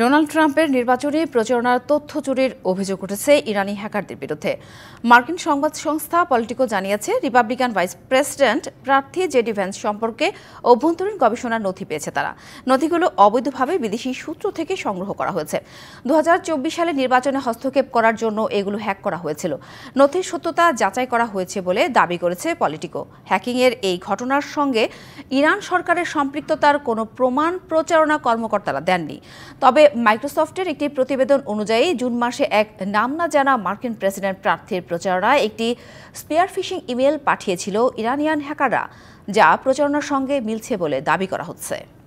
Donald ট্রাম্পের নির্বাচনী প্রচারণার তথ্য চুরির অভিযোগ উঠেছে ইরানি হ্যাকারদের বিরুদ্ধে মার্কিন সংবাদ সংস্থা পলিটিকো জানিয়েছে রিপাবলিকান ভাইস প্রেসিডেন্ট প্রার্থী জেডি ভ্যান্স সম্পর্কে অভ্যন্তরীণ গবেষণার নথি পেয়েছে তারা নথিগুলো অবৈধভাবে বিদেশি সূত্র থেকে সংগ্রহ করা হয়েছে দু সালে নির্বাচনে হস্তক্ষেপ করার জন্য এগুলো হ্যাক করা হয়েছিল নথির সত্যতা যাচাই করা হয়েছে বলে দাবি করেছে পলিটিকো হ্যাকিংয়ের এই ঘটনার সঙ্গে ইরান সরকারের সম্পৃক্ততার কোনো প্রমাণ প্রচারণা কর্মকর্তারা দেননি তবে মাইক্রোসফটের একটি প্রতিবেদন অনুযায়ী জুন মাসে এক নাম না জানা মার্কিন প্রেসিডেন্ট প্রার্থীর প্রচারণায় একটি স্পেয়ার ফিশিং ইমেল পাঠিয়েছিল ইরানিয়ান হ্যাকাররা যা প্রচারণার সঙ্গে মিলছে বলে দাবি করা হচ্ছে